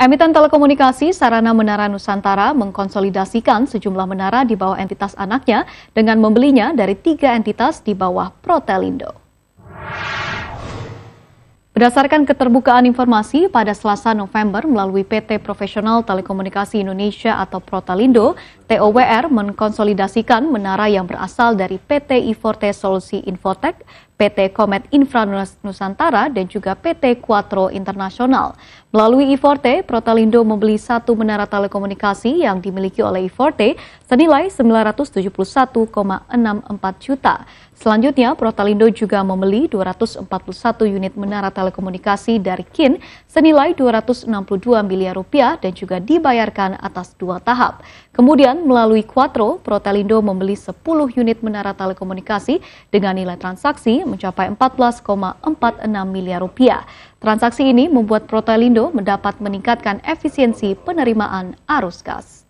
Emiten telekomunikasi Sarana Menara Nusantara mengkonsolidasikan sejumlah menara di bawah entitas anaknya dengan membelinya dari tiga entitas di bawah Protelindo. Berdasarkan keterbukaan informasi pada Selasa November melalui PT Profesional Telekomunikasi Indonesia atau Protelindo, TOWR mengkonsolidasikan menara yang berasal dari PT Iforte Solusi Infotek, PT Komet Infra Nusantara, dan juga PT Quattro Internasional. Melalui Iforte, Protalindo membeli satu menara telekomunikasi yang dimiliki oleh Iforte senilai 971,64 juta. Selanjutnya, Protalindo juga membeli 241 unit menara telekomunikasi dari KIN senilai 262 miliar rupiah dan juga dibayarkan atas dua tahap. Kemudian melalui Quattro, Protelindo membeli 10 unit menara telekomunikasi dengan nilai transaksi mencapai 14,46 miliar rupiah. Transaksi ini membuat Protelindo mendapat meningkatkan efisiensi penerimaan arus gas.